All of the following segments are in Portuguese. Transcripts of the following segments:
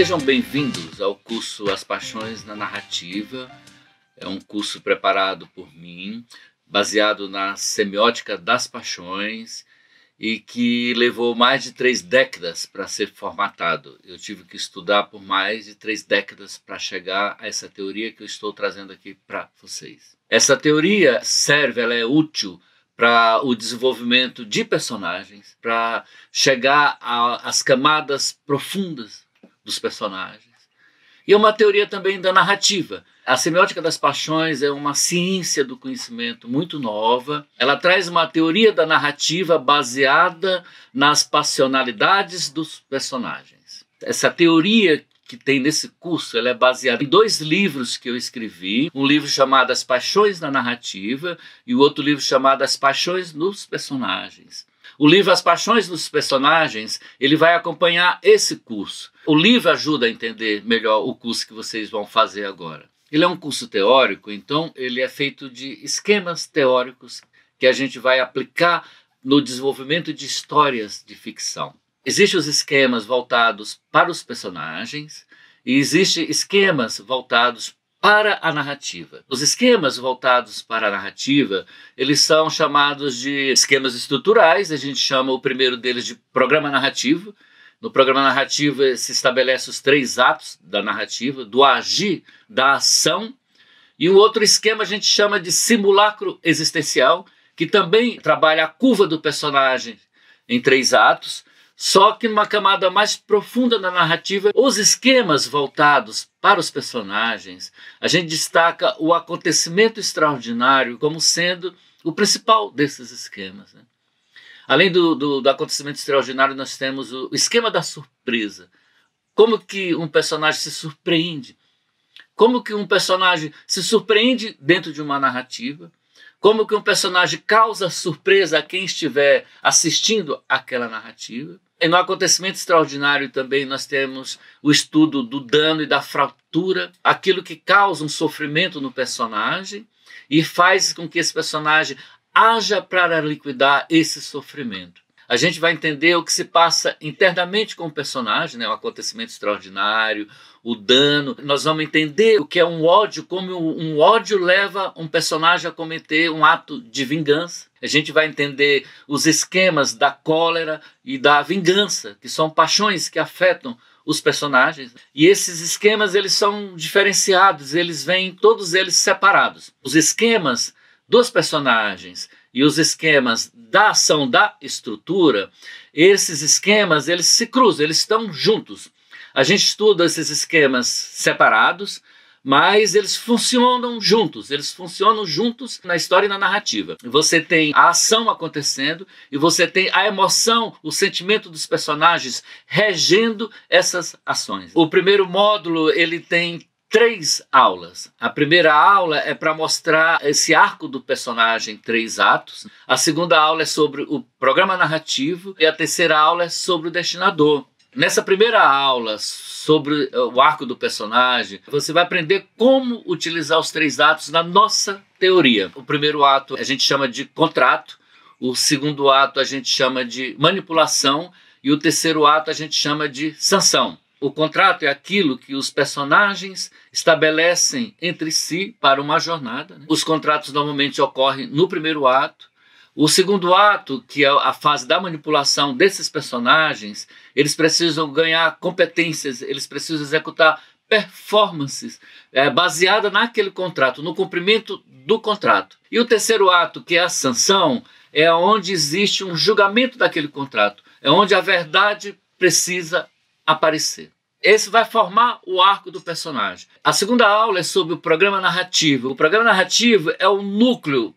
Sejam bem-vindos ao curso As Paixões na Narrativa. É um curso preparado por mim, baseado na semiótica das paixões e que levou mais de três décadas para ser formatado. Eu tive que estudar por mais de três décadas para chegar a essa teoria que eu estou trazendo aqui para vocês. Essa teoria serve, ela é útil para o desenvolvimento de personagens, para chegar às camadas profundas dos personagens. E é uma teoria também da narrativa. A semiótica das paixões é uma ciência do conhecimento muito nova. Ela traz uma teoria da narrativa baseada nas passionalidades dos personagens. Essa teoria que tem nesse curso, ela é baseada em dois livros que eu escrevi, um livro chamado As Paixões na Narrativa e o outro livro chamado As Paixões nos Personagens. O livro As Paixões nos Personagens, ele vai acompanhar esse curso. O livro ajuda a entender melhor o curso que vocês vão fazer agora. Ele é um curso teórico, então ele é feito de esquemas teóricos que a gente vai aplicar no desenvolvimento de histórias de ficção. Existem os esquemas voltados para os personagens e existem esquemas voltados para a narrativa. Os esquemas voltados para a narrativa, eles são chamados de esquemas estruturais, a gente chama o primeiro deles de programa narrativo, no programa narrativo eh, se estabelece os três atos da narrativa, do agir, da ação, e um outro esquema a gente chama de simulacro existencial, que também trabalha a curva do personagem em três atos, só que numa camada mais profunda da narrativa, os esquemas voltados para os personagens, a gente destaca o acontecimento extraordinário como sendo o principal desses esquemas. Né? Além do, do, do acontecimento extraordinário, nós temos o esquema da surpresa. Como que um personagem se surpreende? Como que um personagem se surpreende dentro de uma narrativa? Como que um personagem causa surpresa a quem estiver assistindo aquela narrativa? E no acontecimento extraordinário também nós temos o estudo do dano e da fratura, aquilo que causa um sofrimento no personagem e faz com que esse personagem haja para liquidar esse sofrimento. A gente vai entender o que se passa internamente com o personagem, né? o acontecimento extraordinário, o dano. Nós vamos entender o que é um ódio, como um ódio leva um personagem a cometer um ato de vingança. A gente vai entender os esquemas da cólera e da vingança, que são paixões que afetam os personagens. E esses esquemas eles são diferenciados, eles vêm todos eles separados. Os esquemas dos personagens e os esquemas da ação da estrutura, esses esquemas eles se cruzam, eles estão juntos. A gente estuda esses esquemas separados, mas eles funcionam juntos, eles funcionam juntos na história e na narrativa. Você tem a ação acontecendo e você tem a emoção, o sentimento dos personagens regendo essas ações. O primeiro módulo ele tem três aulas. A primeira aula é para mostrar esse arco do personagem, três atos. A segunda aula é sobre o programa narrativo. E a terceira aula é sobre o destinador. Nessa primeira aula sobre eh, o arco do personagem, você vai aprender como utilizar os três atos na nossa teoria. O primeiro ato a gente chama de contrato, o segundo ato a gente chama de manipulação e o terceiro ato a gente chama de sanção. O contrato é aquilo que os personagens estabelecem entre si para uma jornada. Né? Os contratos normalmente ocorrem no primeiro ato. O segundo ato, que é a fase da manipulação desses personagens, eles precisam ganhar competências, eles precisam executar performances é, baseada naquele contrato, no cumprimento do contrato. E o terceiro ato, que é a sanção, é onde existe um julgamento daquele contrato, é onde a verdade precisa aparecer. Esse vai formar o arco do personagem. A segunda aula é sobre o programa narrativo. O programa narrativo é o núcleo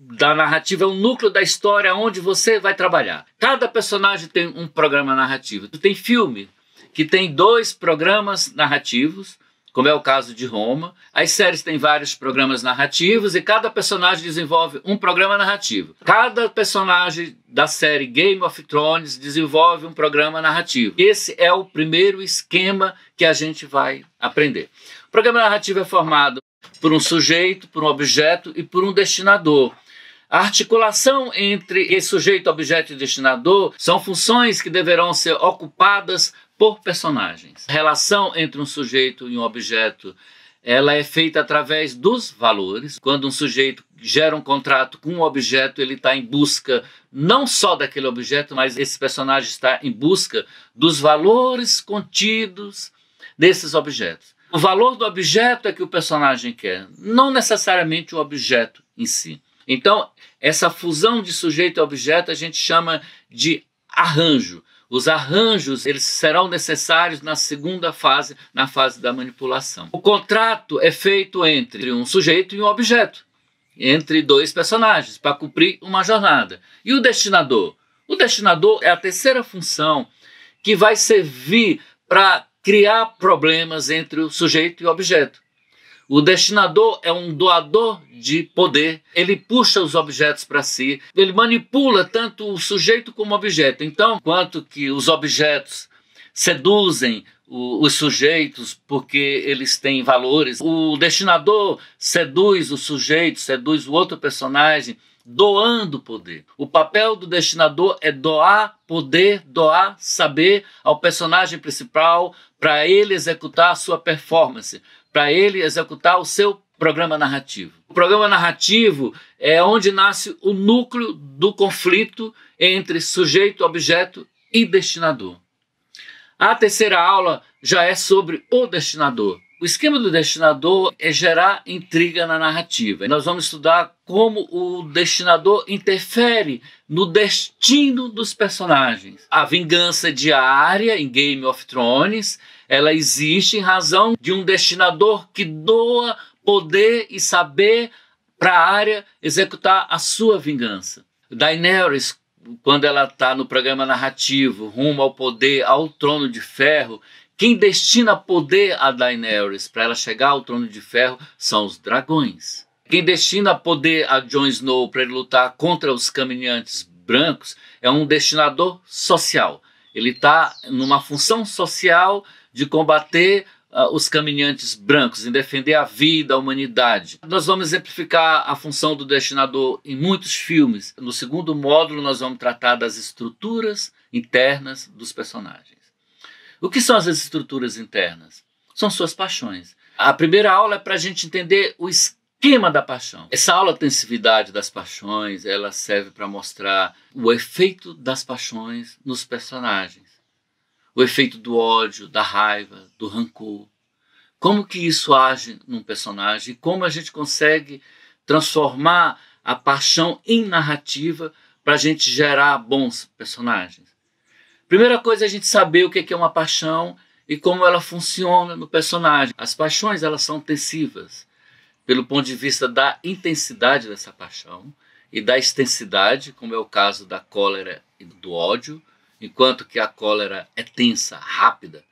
da narrativa, é o núcleo da história onde você vai trabalhar. Cada personagem tem um programa narrativo. Tu tem filme que tem dois programas narrativos, como é o caso de Roma. As séries têm vários programas narrativos e cada personagem desenvolve um programa narrativo. Cada personagem da série Game of Thrones desenvolve um programa narrativo. Esse é o primeiro esquema que a gente vai aprender. O programa narrativo é formado por um sujeito, por um objeto e por um destinador. A articulação entre esse sujeito, objeto e destinador são funções que deverão ser ocupadas por personagens. A relação entre um sujeito e um objeto ela é feita através dos valores. Quando um sujeito gera um contrato com um objeto, ele está em busca não só daquele objeto, mas esse personagem está em busca dos valores contidos nesses objetos. O valor do objeto é que o personagem quer, não necessariamente o objeto em si. Então, essa fusão de sujeito e objeto a gente chama de arranjo. Os arranjos eles serão necessários na segunda fase, na fase da manipulação. O contrato é feito entre um sujeito e um objeto entre dois personagens para cumprir uma jornada. E o destinador? O destinador é a terceira função que vai servir para criar problemas entre o sujeito e o objeto. O destinador é um doador de poder, ele puxa os objetos para si, ele manipula tanto o sujeito como o objeto. Então, quanto que os objetos seduzem os sujeitos porque eles têm valores. O destinador seduz o sujeito, seduz o outro personagem, doando poder. O papel do destinador é doar poder, doar saber ao personagem principal para ele executar a sua performance, para ele executar o seu programa narrativo. O programa narrativo é onde nasce o núcleo do conflito entre sujeito, objeto e destinador. A terceira aula já é sobre o destinador. O esquema do destinador é gerar intriga na narrativa. Nós vamos estudar como o destinador interfere no destino dos personagens. A vingança diária em Game of Thrones, ela existe em razão de um destinador que doa poder e saber para a área executar a sua vingança. Daenerys quando ela está no programa narrativo, rumo ao poder, ao trono de ferro, quem destina poder a Daenerys para ela chegar ao trono de ferro são os dragões. Quem destina poder a Jon Snow para ele lutar contra os caminhantes brancos é um destinador social. Ele está numa função social de combater ah, os caminhantes brancos, em defender a vida, a humanidade. Nós vamos exemplificar a função do destinador em muitos filmes. No segundo módulo, nós vamos tratar das estruturas internas dos personagens. O que são as estruturas internas? São suas paixões. A primeira aula é para a gente entender o esquema da paixão. Essa aula intensividade das paixões, ela serve para mostrar o efeito das paixões nos personagens o efeito do ódio, da raiva, do rancor. Como que isso age num personagem? Como a gente consegue transformar a paixão em narrativa para a gente gerar bons personagens? Primeira coisa é a gente saber o é que é uma paixão e como ela funciona no personagem. As paixões elas são tensivas pelo ponto de vista da intensidade dessa paixão e da extensidade, como é o caso da cólera e do ódio, enquanto que a cólera é tensa, rápida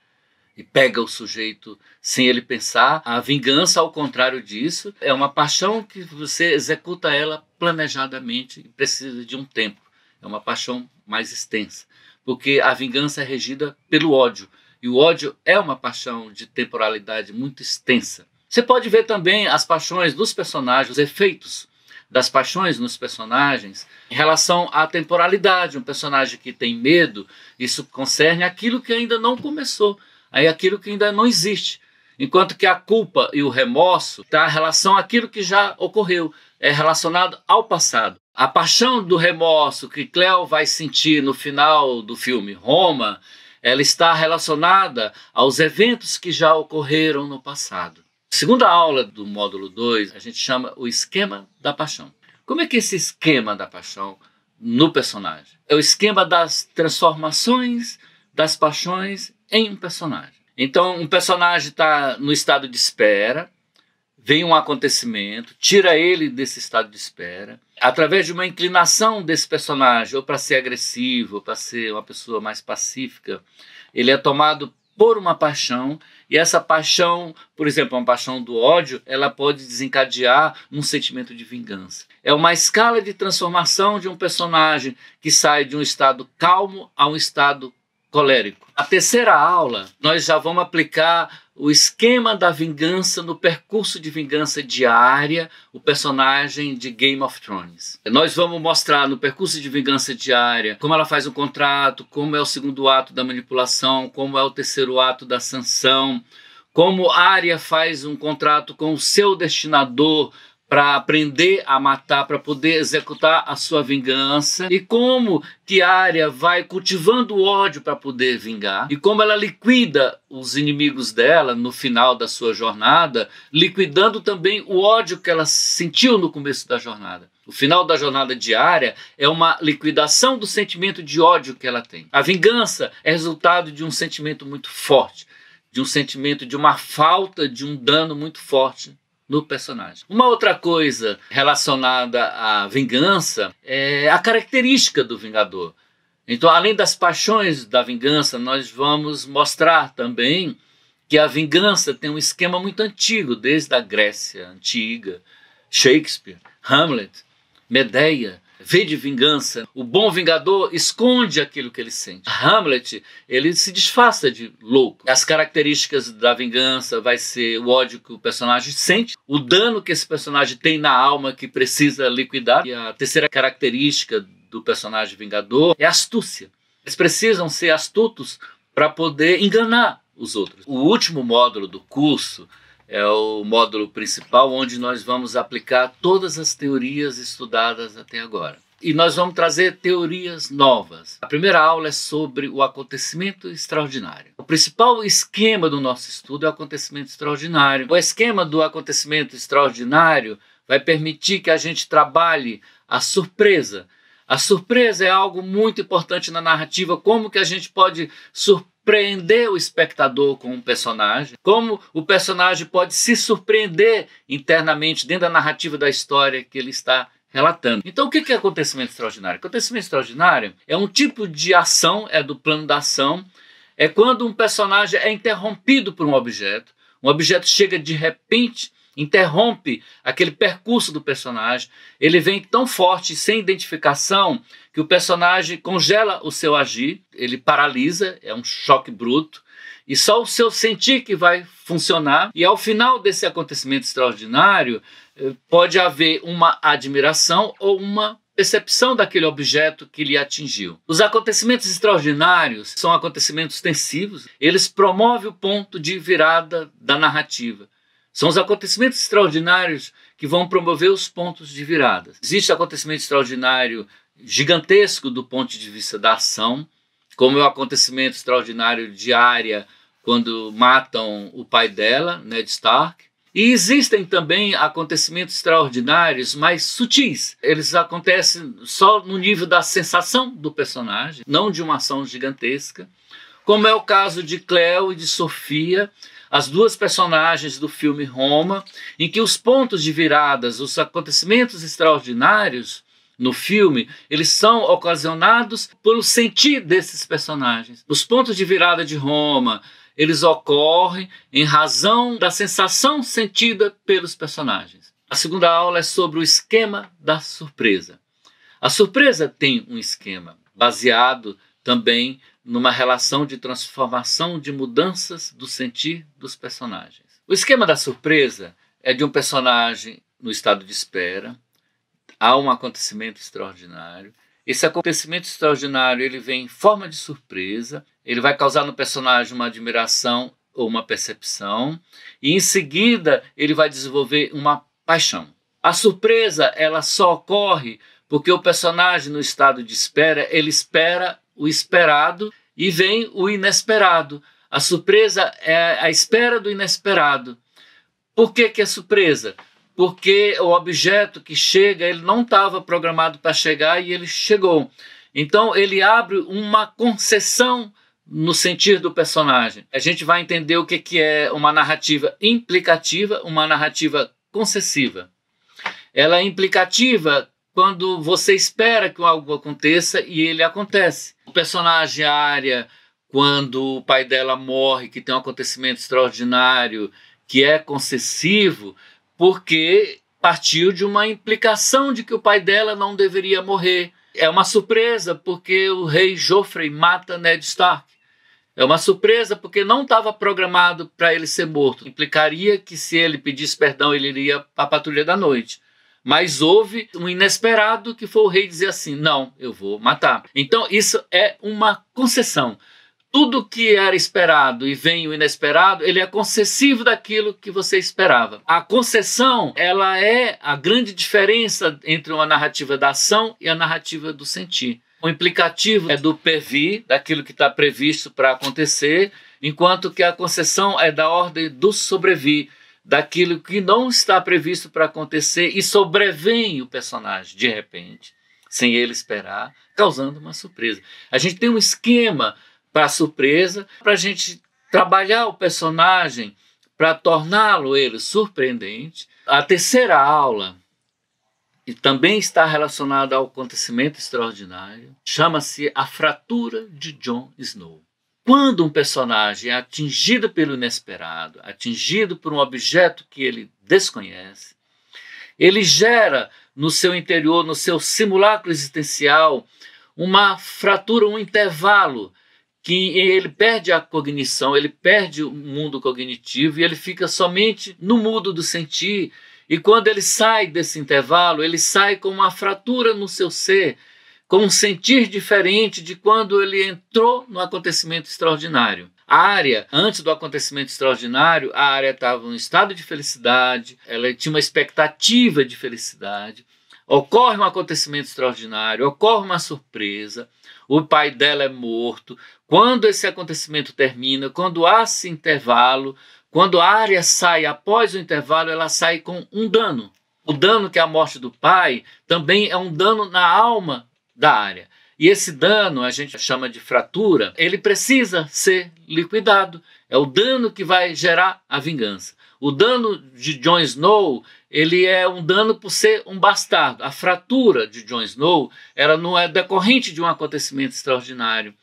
e pega o sujeito sem ele pensar. A vingança, ao contrário disso, é uma paixão que você executa ela planejadamente e precisa de um tempo. É uma paixão mais extensa, porque a vingança é regida pelo ódio e o ódio é uma paixão de temporalidade muito extensa. Você pode ver também as paixões dos personagens, os efeitos das paixões nos personagens. Em relação à temporalidade, um personagem que tem medo, isso concerne aquilo que ainda não começou, aí aquilo que ainda não existe. Enquanto que a culpa e o remorso tá em relação àquilo que já ocorreu, é relacionado ao passado. A paixão do remorso que Cleo vai sentir no final do filme Roma, ela está relacionada aos eventos que já ocorreram no passado. Segunda aula do módulo 2, a gente chama o esquema da paixão. Como é que é esse esquema da paixão no personagem? É o esquema das transformações das paixões em um personagem. Então, um personagem está no estado de espera, vem um acontecimento, tira ele desse estado de espera, através de uma inclinação desse personagem, ou para ser agressivo, ou para ser uma pessoa mais pacífica, ele é tomado por uma paixão e essa paixão, por exemplo, uma paixão do ódio, ela pode desencadear um sentimento de vingança. É uma escala de transformação de um personagem que sai de um estado calmo a um estado colérico. A terceira aula, nós já vamos aplicar o esquema da vingança no percurso de vingança diária, o personagem de Game of Thrones. Nós vamos mostrar no percurso de vingança diária como ela faz o contrato, como é o segundo ato da manipulação, como é o terceiro ato da sanção, como Arya faz um contrato com o seu destinador para aprender a matar, para poder executar a sua vingança, e como que Arya vai cultivando o ódio para poder vingar, e como ela liquida os inimigos dela no final da sua jornada, liquidando também o ódio que ela sentiu no começo da jornada. O final da jornada diária é uma liquidação do sentimento de ódio que ela tem. A vingança é resultado de um sentimento muito forte, de um sentimento de uma falta, de um dano muito forte no personagem. Uma outra coisa relacionada à vingança é a característica do Vingador. Então, além das paixões da vingança, nós vamos mostrar também que a vingança tem um esquema muito antigo, desde a Grécia antiga, Shakespeare, Hamlet, Medeia, vê de vingança. O bom vingador esconde aquilo que ele sente. Hamlet, ele se disfarça de louco. As características da vingança vai ser o ódio que o personagem sente, o dano que esse personagem tem na alma que precisa liquidar. E a terceira característica do personagem vingador é astúcia. Eles precisam ser astutos para poder enganar os outros. O último módulo do curso é o módulo principal onde nós vamos aplicar todas as teorias estudadas até agora. E nós vamos trazer teorias novas. A primeira aula é sobre o acontecimento extraordinário. O principal esquema do nosso estudo é o acontecimento extraordinário. O esquema do acontecimento extraordinário vai permitir que a gente trabalhe a surpresa. A surpresa é algo muito importante na narrativa, como que a gente pode surpreender prender o espectador com um personagem, como o personagem pode se surpreender internamente dentro da narrativa da história que ele está relatando. Então, o que é acontecimento extraordinário? Acontecimento extraordinário é um tipo de ação, é do plano da ação, é quando um personagem é interrompido por um objeto, um objeto chega de repente interrompe aquele percurso do personagem. Ele vem tão forte, sem identificação, que o personagem congela o seu agir, ele paralisa, é um choque bruto, e só o seu sentir que vai funcionar. E ao final desse acontecimento extraordinário, eh, pode haver uma admiração ou uma percepção daquele objeto que lhe atingiu. Os acontecimentos extraordinários são acontecimentos tensivos, eles promovem o ponto de virada da narrativa. São os acontecimentos extraordinários que vão promover os pontos de virada. Existe acontecimento extraordinário gigantesco do ponto de vista da ação, como é o acontecimento extraordinário diário quando matam o pai dela, Ned Stark. E existem também acontecimentos extraordinários, mais sutis. Eles acontecem só no nível da sensação do personagem, não de uma ação gigantesca, como é o caso de Cleo e de Sofia, as duas personagens do filme Roma, em que os pontos de viradas, os acontecimentos extraordinários no filme, eles são ocasionados pelo sentir desses personagens. Os pontos de virada de Roma, eles ocorrem em razão da sensação sentida pelos personagens. A segunda aula é sobre o esquema da surpresa. A surpresa tem um esquema baseado também numa relação de transformação, de mudanças do sentir dos personagens. O esquema da surpresa é de um personagem no estado de espera, há um acontecimento extraordinário. Esse acontecimento extraordinário ele vem em forma de surpresa, ele vai causar no personagem uma admiração ou uma percepção, e em seguida ele vai desenvolver uma paixão. A surpresa ela só ocorre porque o personagem no estado de espera ele espera o esperado e vem o inesperado. A surpresa é a espera do inesperado. Por que, que é surpresa? Porque o objeto que chega, ele não estava programado para chegar e ele chegou. Então ele abre uma concessão no sentido do personagem. A gente vai entender o que, que é uma narrativa implicativa, uma narrativa concessiva. Ela é implicativa quando você espera que algo aconteça e ele acontece. O personagem Arya, quando o pai dela morre, que tem um acontecimento extraordinário, que é concessivo, porque partiu de uma implicação de que o pai dela não deveria morrer. É uma surpresa porque o rei Joffrey mata Ned Stark. É uma surpresa porque não estava programado para ele ser morto. Implicaria que se ele pedisse perdão, ele iria para a patrulha da noite. Mas houve um inesperado que foi o rei dizer assim: não, eu vou matar. Então isso é uma concessão. Tudo que era esperado e vem o inesperado, ele é concessivo daquilo que você esperava. A concessão, ela é a grande diferença entre uma narrativa da ação e a narrativa do sentir. O implicativo é do previ, daquilo que está previsto para acontecer, enquanto que a concessão é da ordem do sobrevi, daquilo que não está previsto para acontecer e sobrevém o personagem de repente, sem ele esperar, causando uma surpresa. A gente tem um esquema para surpresa, para a gente trabalhar o personagem para torná-lo ele surpreendente. A terceira aula e também está relacionada ao acontecimento extraordinário, chama-se A Fratura de John Snow quando um personagem é atingido pelo inesperado, atingido por um objeto que ele desconhece, ele gera no seu interior, no seu simulacro existencial, uma fratura, um intervalo que ele perde a cognição, ele perde o mundo cognitivo e ele fica somente no mundo do sentir. E quando ele sai desse intervalo, ele sai com uma fratura no seu ser com um sentir diferente de quando ele entrou no acontecimento extraordinário. A área, antes do acontecimento extraordinário, a área estava em um estado de felicidade, ela tinha uma expectativa de felicidade. Ocorre um acontecimento extraordinário, ocorre uma surpresa, o pai dela é morto. Quando esse acontecimento termina, quando há esse intervalo, quando a área sai após o intervalo, ela sai com um dano. O dano que é a morte do pai também é um dano na alma da área. E esse dano, a gente chama de fratura, ele precisa ser liquidado. É o dano que vai gerar a vingança. O dano de Jon Snow, ele é um dano por ser um bastardo. A fratura de Jon Snow, ela não é decorrente de um acontecimento extraordinário.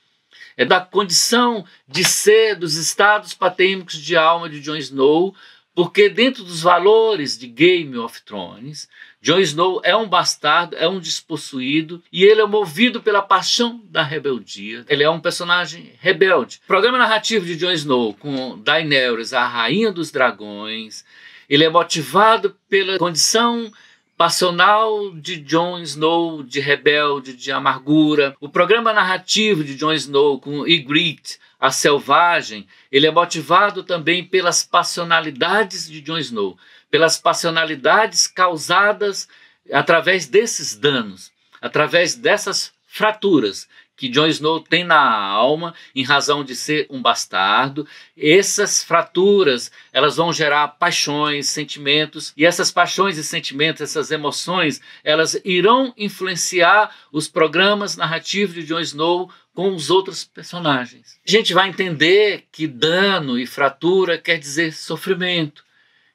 É da condição de ser dos estados patêmicos de alma de Jon Snow porque dentro dos valores de Game of Thrones, Jon Snow é um bastardo, é um despossuído e ele é movido pela paixão da rebeldia. Ele é um personagem rebelde. O programa narrativo de Jon Snow com Daenerys, a rainha dos dragões, ele é motivado pela condição passional de Jon Snow, de rebelde, de amargura. O programa narrativo de Jon Snow com Ygritte, a selvagem, ele é motivado também pelas passionalidades de Jon Snow, pelas passionalidades causadas através desses danos, através dessas fraturas que Jon Snow tem na alma em razão de ser um bastardo. Essas fraturas, elas vão gerar paixões, sentimentos, e essas paixões e sentimentos, essas emoções, elas irão influenciar os programas narrativos de Jon Snow com os outros personagens. A gente vai entender que dano e fratura quer dizer sofrimento,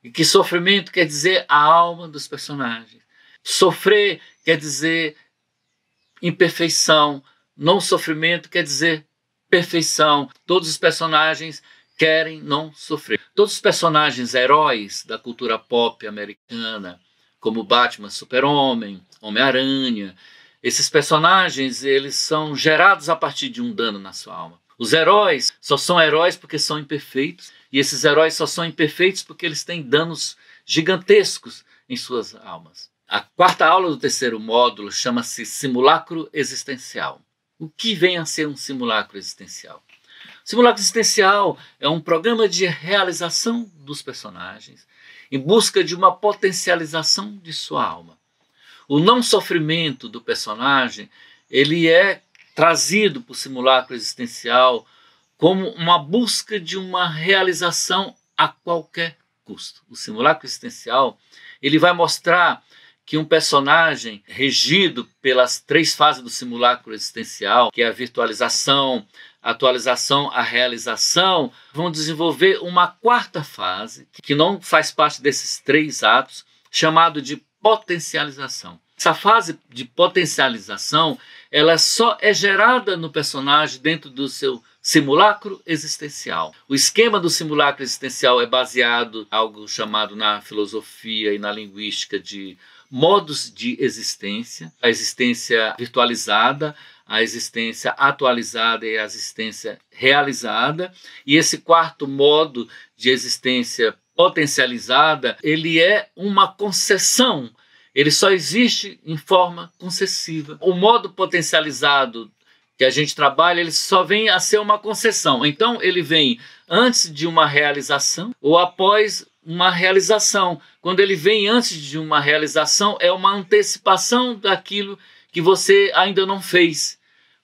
e que sofrimento quer dizer a alma dos personagens. Sofrer quer dizer imperfeição, não sofrimento quer dizer perfeição. Todos os personagens querem não sofrer. Todos os personagens heróis da cultura pop americana, como Batman, Super-Homem, Homem-Aranha, esses personagens, eles são gerados a partir de um dano na sua alma. Os heróis só são heróis porque são imperfeitos, e esses heróis só são imperfeitos porque eles têm danos gigantescos em suas almas. A quarta aula do terceiro módulo chama-se Simulacro Existencial o que vem a ser um simulacro existencial. O simulacro existencial é um programa de realização dos personagens em busca de uma potencialização de sua alma. O não sofrimento do personagem ele é trazido por simulacro existencial como uma busca de uma realização a qualquer custo. O simulacro existencial ele vai mostrar que um personagem regido pelas três fases do simulacro existencial, que é a virtualização, a atualização, a realização, vão desenvolver uma quarta fase, que não faz parte desses três atos, chamado de potencialização. Essa fase de potencialização, ela só é gerada no personagem dentro do seu simulacro existencial. O esquema do simulacro existencial é baseado algo chamado na filosofia e na linguística de modos de existência, a existência virtualizada, a existência atualizada e a existência realizada. E esse quarto modo de existência potencializada, ele é uma concessão. Ele só existe em forma concessiva. O modo potencializado que a gente trabalha, ele só vem a ser uma concessão. Então, ele vem antes de uma realização ou após uma realização. Quando ele vem antes de uma realização, é uma antecipação daquilo que você ainda não fez.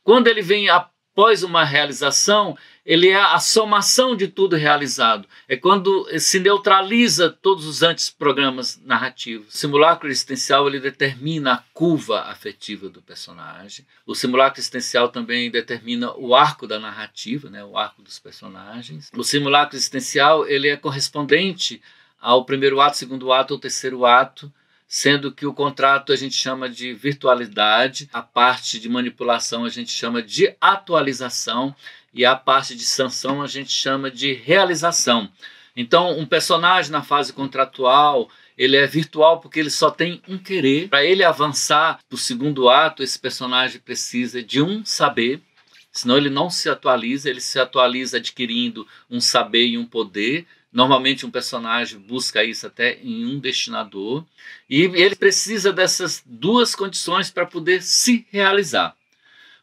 Quando ele vem após uma realização, ele é a somação de tudo realizado. É quando se neutraliza todos os antes programas narrativos. O simulacro existencial ele determina a curva afetiva do personagem. O simulacro existencial também determina o arco da narrativa, né, o arco dos personagens. O simulacro existencial ele é correspondente ao primeiro ato, segundo ato ou terceiro ato sendo que o contrato a gente chama de virtualidade, a parte de manipulação a gente chama de atualização e a parte de sanção a gente chama de realização. Então, um personagem na fase contratual, ele é virtual porque ele só tem um querer. Para ele avançar para o segundo ato, esse personagem precisa de um saber, senão ele não se atualiza, ele se atualiza adquirindo um saber e um poder. Normalmente um personagem busca isso até em um destinador, e ele precisa dessas duas condições para poder se realizar.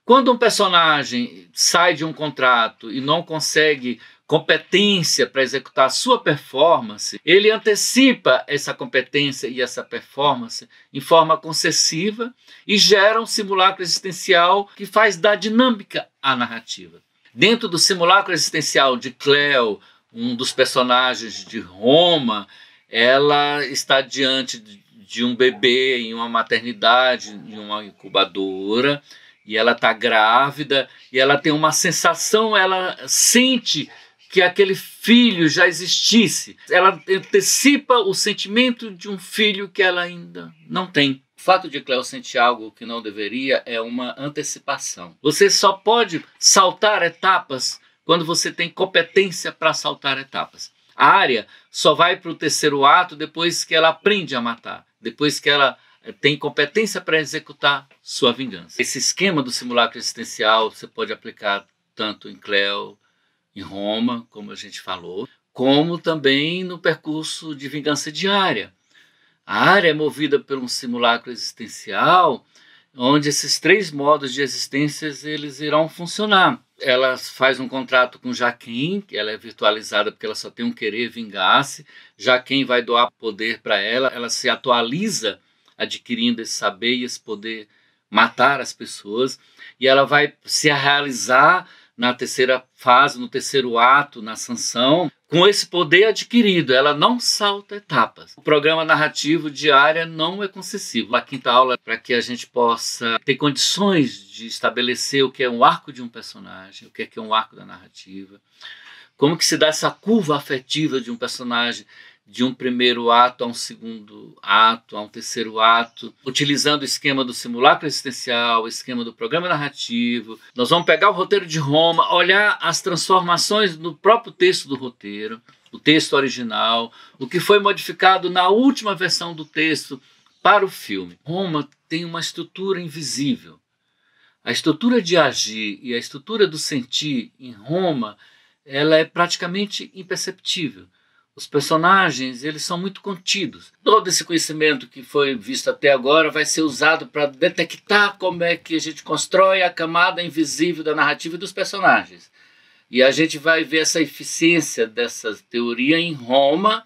Quando um personagem sai de um contrato e não consegue competência para executar a sua performance, ele antecipa essa competência e essa performance em forma concessiva e gera um simulacro existencial que faz dar dinâmica à narrativa. Dentro do simulacro existencial de Cleo, um dos personagens de Roma, ela está diante de um bebê em uma maternidade, em uma incubadora, e ela está grávida e ela tem uma sensação, ela sente que aquele filho já existisse. Ela antecipa o sentimento de um filho que ela ainda não tem. O fato de Cleo sentir algo que não deveria é uma antecipação. Você só pode saltar etapas quando você tem competência para saltar etapas. A área só vai para o terceiro ato depois que ela aprende a matar, depois que ela é, tem competência para executar sua vingança. Esse esquema do simulacro existencial você pode aplicar tanto em Cleo, em Roma, como a gente falou, como também no percurso de vingança diária. A área é movida por um simulacro existencial, onde esses três modos de existências eles irão funcionar. Ela faz um contrato com Jaquim, ela é virtualizada porque ela só tem um querer vingar-se. Jaquim vai doar poder para ela, ela se atualiza adquirindo esse saber e esse poder matar as pessoas. E ela vai se realizar na terceira fase, no terceiro ato, na sanção, com esse poder adquirido. Ela não salta etapas. O programa narrativo diário não é concessivo. A quinta aula, para que a gente possa ter condições de estabelecer o que é um arco de um personagem, o que é, que é um arco da narrativa, como que se dá essa curva afetiva de um personagem de um primeiro ato a um segundo ato, a um terceiro ato, utilizando o esquema do simulacro existencial, o esquema do programa narrativo. Nós vamos pegar o roteiro de Roma, olhar as transformações no próprio texto do roteiro, o texto original, o que foi modificado na última versão do texto para o filme. Roma tem uma estrutura invisível. A estrutura de agir e a estrutura do sentir em Roma, ela é praticamente imperceptível. Os personagens, eles são muito contidos. Todo esse conhecimento que foi visto até agora vai ser usado para detectar como é que a gente constrói a camada invisível da narrativa e dos personagens. E a gente vai ver essa eficiência dessa teoria em Roma,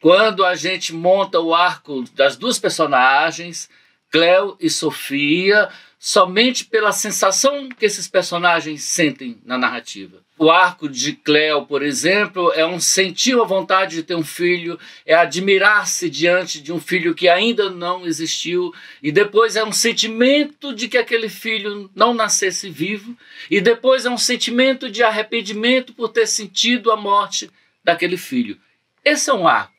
quando a gente monta o arco das duas personagens, Cleo e Sofia, somente pela sensação que esses personagens sentem na narrativa. O arco de Cleo, por exemplo, é um sentir a vontade de ter um filho, é admirar-se diante de um filho que ainda não existiu, e depois é um sentimento de que aquele filho não nascesse vivo, e depois é um sentimento de arrependimento por ter sentido a morte daquele filho. Esse é um arco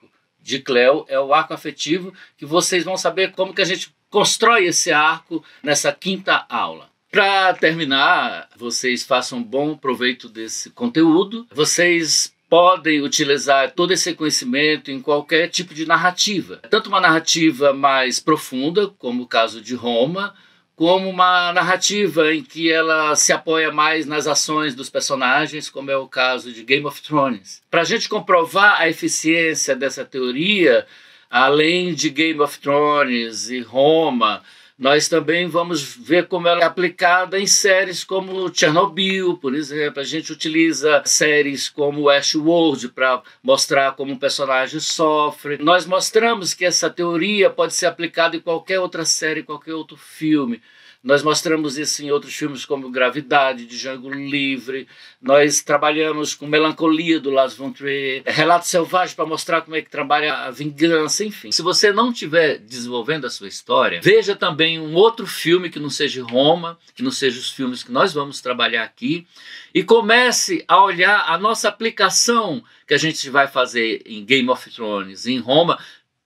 de Cleo é o arco afetivo, que vocês vão saber como que a gente constrói esse arco nessa quinta aula. Para terminar, vocês façam bom proveito desse conteúdo. Vocês podem utilizar todo esse conhecimento em qualquer tipo de narrativa, tanto uma narrativa mais profunda, como o caso de Roma, como uma narrativa em que ela se apoia mais nas ações dos personagens, como é o caso de Game of Thrones. Para a gente comprovar a eficiência dessa teoria, além de Game of Thrones e Roma nós também vamos ver como ela é aplicada em séries como Chernobyl, por exemplo. A gente utiliza séries como Westworld para mostrar como o personagem sofre. Nós mostramos que essa teoria pode ser aplicada em qualquer outra série, qualquer outro filme. Nós mostramos isso em outros filmes como Gravidade, de Django Livre. Nós trabalhamos com Melancolia, do Lars von Trier. Relato Selvagem, para mostrar como é que trabalha a vingança, enfim. Se você não estiver desenvolvendo a sua história, veja também um outro filme que não seja Roma, que não seja os filmes que nós vamos trabalhar aqui, e comece a olhar a nossa aplicação que a gente vai fazer em Game of Thrones, em Roma,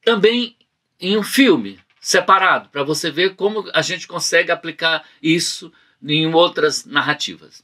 também em um filme separado, para você ver como a gente consegue aplicar isso em outras narrativas.